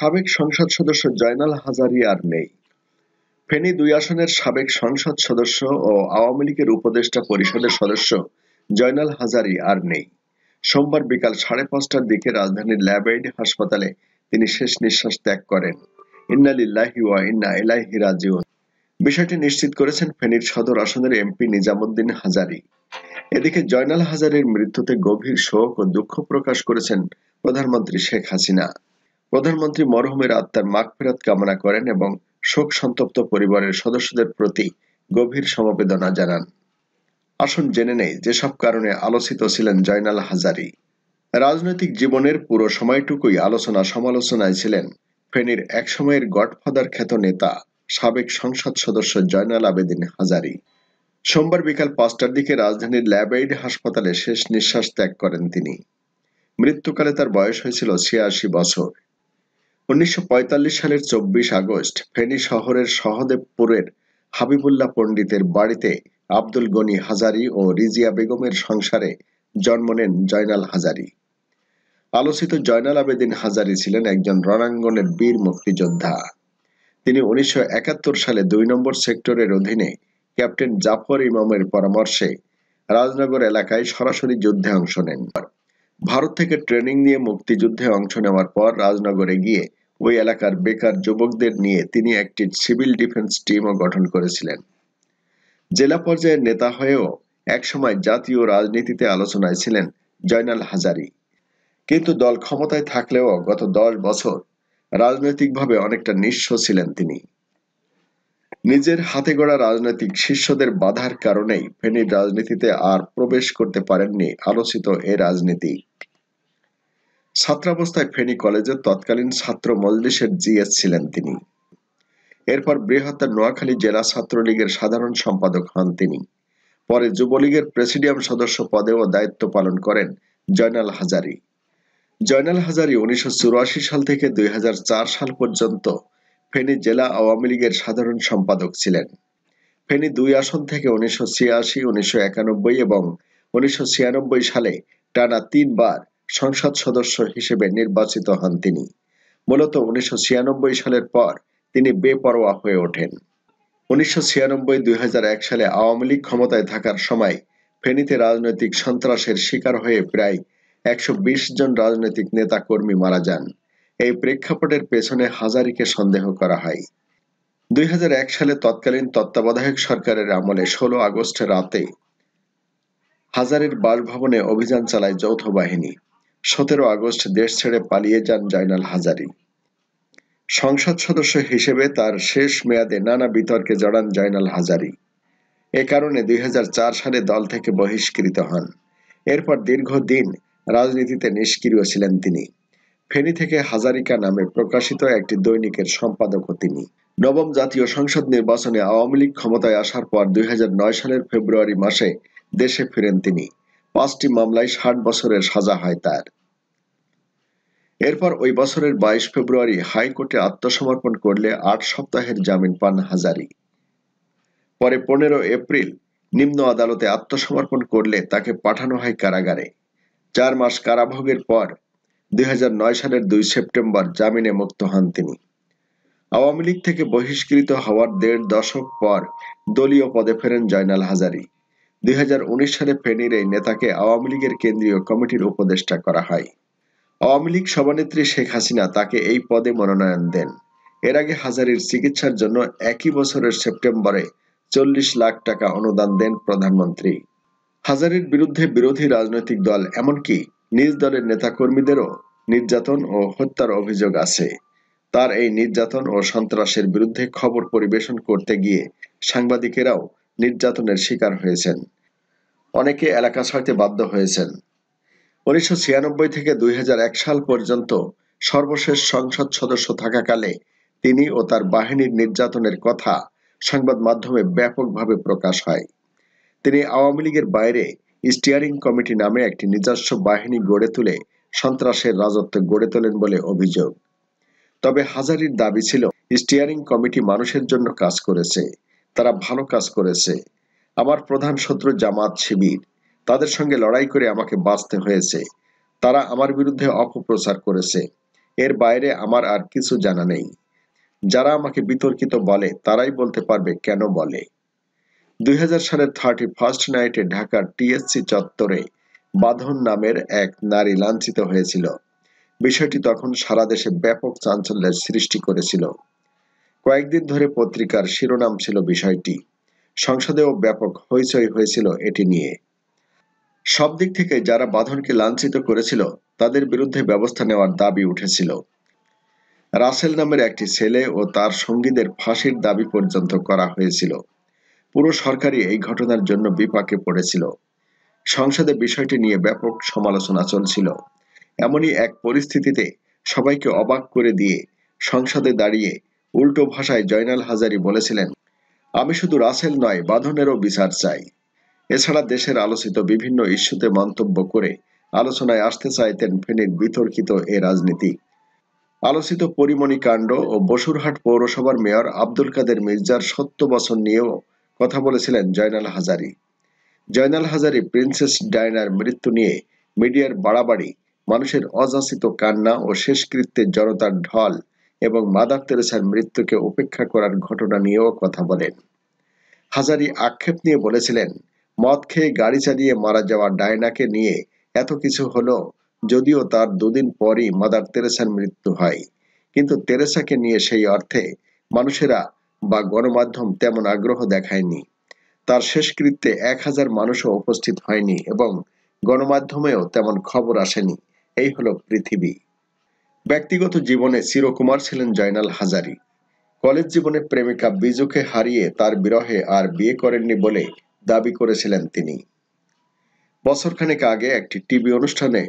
সাবেক সংসদ সদস্য জয়নাল হাজারি আর নেই ফেনী দুই আসনের সাবেক সংসদ সদস্য ও আওয়ামী লীগের উপদেষ্টা পরিষদের সদস্য জয়নাল হাজারি আর নেই সোমবার বিকাল সাড়ে পাঁচটার দিকে রাজধানীর ল্যাবএইড হাসপাতালে তিনি শেষ নিঃশ্বাস ত্যাগ করেন বিষয়টি নিশ্চিত করেছেন ফেনীর সদর আসনের এমপি নিজামুদ্দিন হাজারি এদিকে জয়নাল হাজারির মৃত্যুতে গভীর শোক ও দুঃখ প্রকাশ করেছেন প্রধানমন্ত্রী শেখ হাসিনা প্রধানমন্ত্রী মরহুমের আত্মার মাগফেরাত কামনা করেন এবং শোক সন্তপ্ত পরিবারের সদস্যদের প্রতি গভীর সমবেদনা জানান আসুন জেনে নেই যেসব কারণে আলোচিত ছিলেন জয়নাল হাজারি রাজনৈতিক জীবনের পুরো সময়টুকুই আলোচনা সমালোচনায় ছিলেন ফেনীর একসময়ের গডফাদার খ্যাত নেতা সাবেক সংসদ সদস্য জয়নাল আবেদিন হাজারি সোমবার বিকাল পাঁচটার দিকে রাজধানীর ল্যাবএইড হাসপাতালে শেষ নিঃশ্বাস ত্যাগ করেন তিনি মৃত্যুকালে তার বয়স হয়েছিল ছিয়াশি বছর উনিশশো সালের চব্বিশ আগস্ট ফেনী শহরের সহদেবপুরের হাবিবুল্লাহ পণ্ডিতের বাড়িতে আব্দুল গনি হাজারি ও রিজিয়া বেগমের সংসারে জন্ম নেন জয়নাল হাজারি আলোচিত জয়নাল আবেদিন হাজারি ছিলেন একজন রণাঙ্গনের বীর মুক্তিযোদ্ধা তিনি উনিশশো সালে দুই নম্বর সেক্টরের অধীনে ক্যাপ্টেন জাফর ইমামের পরামর্শে রাজনগর এলাকায় সরাসরি যুদ্ধে অংশ নেন ভারত থেকে ট্রেনিং নিয়ে মুক্তিযুদ্ধে অংশ নেওয়ার পর রাজনগরে গিয়ে ওই এলাকার বেকার যুবকদের নিয়ে তিনি একটি সিভিল ডিফেন্স টিমও গঠন করেছিলেন জেলা পর্যায়ের নেতা হয়েও একসময় জাতীয় রাজনীতিতে আলোচনায় ছিলেন জয়নাল হাজারি কিন্তু দল ক্ষমতায় থাকলেও গত দশ বছর রাজনৈতিকভাবে অনেকটা নিঃস্ব ছিলেন তিনি নিজের হাতে গড়া রাজনৈতিক শিষ্যদের বাধার কারণেই ফেনীর রাজনীতিতে আর প্রবেশ করতে পারেননি আলোচিত এ রাজনীতি ছাত্রাবস্থায় ফেনী কলেজের তৎকালীন ছাত্র মজলিসের জিএস ছিলেন তিনি এরপর বৃহত্তর নোয়াখালী জেলা ছাত্রলীগের সাধারণ সম্পাদক হন তিনি পরে যুবলীগের প্রেসিডিয়াম সদস্য পদেও দায়িত্ব পালন করেন জয়নাল হাজারি জয়নাল হাজারি উনিশশো সাল থেকে দুই সাল পর্যন্ত ফেনী জেলা আওয়ামী লীগের সাধারণ সম্পাদক ছিলেন ফেনী দুই আসন থেকে উনিশশো ছিয়াশি উনিশশো একানব্বই এবং উনিশশো সালে টানা তিনবার সংসদ সদস্য হিসেবে নির্বাচিত হন তিনি মূলত উনিশশো সালের পর তিনি বেপরোয়া হয়ে ওঠেন উনিশশো ছিয়ানব্বই দুই সালে আওয়ামী লীগ ক্ষমতায় থাকার সময় ফেনীতে রাজনৈতিক সন্ত্রাসের শিকার হয়ে প্রায় একশো জন রাজনৈতিক নেতা কর্মী মারা যান এই প্রেক্ষাপটের পেছনে হাজারিকে সন্দেহ করা হয় দুই সালে তৎকালীন তত্ত্বাবধায়ক সরকারের আমলে ষোলো আগস্টের রাতে হাজারের বাসভবনে অভিযান চালায় যৌথ বাহিনী সতেরো আগস্ট দেশ ছেড়ে পালিয়ে যান জয়নাল হাজারি সংসদ সদস্য হিসেবে তার শেষ মেয়াদে নানা বিতর্কে জড়ান জয়নাল হাজারি এ কারণে দুই সালে দল থেকে বহিষ্কৃত হন এরপর দীর্ঘদিন রাজনীতিতে নিষ্ক্রিয় ছিলেন তিনি ফেনী থেকে হাজারিকা নামে প্রকাশিত একটি দৈনিকের সম্পাদকও তিনি নবম জাতীয় সংসদ নির্বাচনে আওয়ামী লীগ ক্ষমতায় আসার পর দুই সালের ফেব্রুয়ারি মাসে দেশে ফিরেন তিনি পাঁচটি মামলায় ষাট বছরের সাজা হয় তার এরপর ওই বছরের বাইশ ফেব্রুয়ারি হাইকোর্টে আত্মসমর্পণ করলে আট সপ্তাহের জামিন পান হাজারি পরে পনেরো এপ্রিল নিম্ন আদালতে আত্মসমর্পণ করলে তাকে পাঠানো হয় কারাগারে চার মাস কারাভোগের পর দুই সালের দুই সেপ্টেম্বর জামিনে মুক্ত হন তিনি আওয়ামী লীগ থেকে বহিষ্কৃত হওয়ার দেড় দশক পর দলীয় পদে ফেরেন জয়নাল হাজারি দুই সালে ফেনীর এই নেতাকে আওয়ামী লীগের কেন্দ্রীয় কমিটির উপদেষ্টা করা হয় আওয়ামী লীগ সভানেত্রী শেখ হাসিনা তাকে এই পদে মনোনয়ন দেন এর আগে হাজারির চিকিৎসার জন্য একই বছরের সেপ্টেম্বরে চল্লিশ লাখ টাকা অনুদান দেন প্রধানমন্ত্রী হাজারির বিরুদ্ধে বিরোধী রাজনৈতিক দল এমনকি নিজ দলের নেতাকর্মীদেরও নির্যাতন ও হত্যার অভিযোগ আছে তার এই নির্যাতন ও সন্ত্রাসের বিরুদ্ধে খবর পরিবেশন করতে গিয়ে সাংবাদিকেরাও নির্যাতনের শিকার হয়েছেন অনেকে এলাকা ছাড়তে বাধ্য হয়েছেন উনিশশো থেকে দুই সাল পর্যন্ত সর্বশেষ সংসদ সদস্য থাকাকালে তিনি ও তার বাহিনীর নির্যাতনের কথা সংবাদ মাধ্যমে ব্যাপকভাবে প্রকাশ হয় তিনি আওয়ামী লীগের বাইরে স্টিয়ারিং কমিটি নামে একটি নিজস্ব বাহিনী গড়ে তুলে সন্ত্রাসের রাজত্ব গড়ে তোলেন বলে অভিযোগ তবে হাজারির দাবি ছিল স্টিয়ারিং কমিটি মানুষের জন্য কাজ করেছে তারা ভালো কাজ করেছে আমার প্রধান শত্রু জামাত শিবির তাদের সঙ্গে লড়াই করে আমাকে বাঁচতে হয়েছে তারা আমার বিরুদ্ধে অপপ্রচার করেছে এর বাইরে আমার আর কিছু জানা নেই যারা আমাকে বিতর্কিত বলে তারাই বলতে পারবে কেন বলে দুই হাজার সালের থার্টি ফার্স্ট নাইটে ঢাকার টিএসসি চত্বরে বাঁধন নামের এক নারী লাঞ্ছিত হয়েছিল বিষয়টি তখন সারা দেশে ব্যাপক চাঞ্চল্যের সৃষ্টি করেছিল কয়েকদিন ধরে পত্রিকার শিরোনাম ছিল বিষয়টি সংসদেও ব্যাপক হইচই হয়েছিল এটি নিয়ে সব দিক থেকে যারা বাঁধনকে লাঞ্ছিত করেছিল তাদের বিরুদ্ধে ব্যবস্থা নেওয়ার দাবি উঠেছিল রাসেল নামের একটি ছেলে ও তার সঙ্গীদের ফাঁসির দাবি পর্যন্ত করা হয়েছিল পুরো সরকারই এই ঘটনার জন্য বিপাকে পড়েছিল সংসদে বিষয়টি নিয়ে ব্যাপক সমালোচনা চলছিল এমনই এক পরিস্থিতিতে সবাইকে অবাক করে দিয়ে সংসদে দাঁড়িয়ে উল্টো ভাষায় জয়নাল হাজারি বলেছিলেন আমি শুধু রাসেল নয় বাঁধনেরও বিচার চাই এছাড়া দেশের আলোচিত বিভিন্ন ইস্যুতে মন্তব্য করে আলোচনায় আসতে চাইতেন ফেনীর বিতর্কিত এ রাজনীতি আলোচিত পরিমণি কাণ্ড ও বসুরহাট পৌরসভার মেয়র আব্দুল কাদের মির্জার সত্য বচন নিয়েও কথা বলেছিলেন জয়নাল হাজারি জয়নাল হাজারি প্রিন্সেস ডায়নার মৃত্যু নিয়ে মিডিয়ার বাড়াবাড়ি মানুষের অযাচিত কান্না ও শেষকৃত্যের জনতার ঢল এবং মাদার তেরেসার মৃত্যুকে উপেক্ষা করার ঘটনা নিয়েও কথা বলেন হাজারি আক্ষেপ নিয়ে বলেছিলেন মদ খেয়ে গাড়ি চালিয়ে মারা যাওয়া ডায়নাকে নিয়ে এত কিছু হলো যদিও তার দুদিন পরই মাদার তেরেসার মৃত্যু হয় কিন্তু তেরেসাকে নিয়ে সেই অর্থে মানুষেরা বা গণমাধ্যম তেমন আগ্রহ দেখায়নি তার শেষকৃত্যে এক হাজার মানুষও উপস্থিত হয়নি এবং গণমাধ্যমেও তেমন খবর আসেনি এই হলো পৃথিবী ব্যক্তিগত জীবনে চিরকুমার ছিলেন জয়নাল হাজারি কলেজ জীবনে প্রেমিকা বিজুকে হারিয়ে তার বিরহে আর বিয়ে করেননি বলে দাবি করেছিলেন তিনি বছরখানেক আগে একটি টিভি অনুষ্ঠানে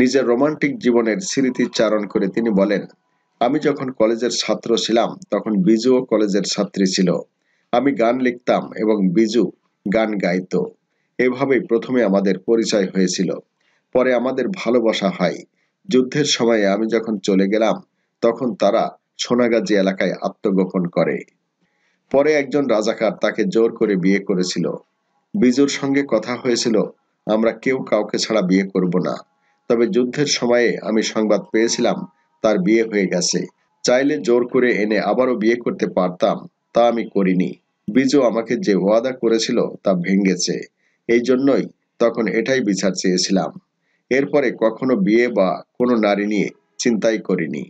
নিজের রোমান্টিক জীবনের স্মৃতিচারণ করে তিনি বলেন আমি যখন কলেজের ছাত্র ছিলাম তখন বিজুও কলেজের ছাত্রী ছিল আমি গান লিখতাম এবং বিজু গান গাইত এভাবেই প্রথমে আমাদের পরিচয় হয়েছিল পরে আমাদের ভালোবাসা হয় যুদ্ধের সময়ে আমি যখন চলে গেলাম তখন তারা সোনাগাজী এলাকায় আত্মগোপন করে পরে একজন রাজাকার তাকে জোর করে বিয়ে করেছিল বিজুর সঙ্গে কথা হয়েছিল আমরা কেউ কাউকে ছাড়া বিয়ে করব না তবে যুদ্ধের সময়ে আমি সংবাদ পেয়েছিলাম তার বিয়ে হয়ে গেছে চাইলে জোর করে এনে আবারও বিয়ে করতে পারতাম তা আমি করিনি বিজু আমাকে যে ওয়াদা করেছিল তা ভেঙ্গেছে এই জন্যই তখন এটাই বিচার চেয়েছিলাম এরপরে কখনো বিয়ে বা কোনো নারী নিয়ে চিন্তাই করিনি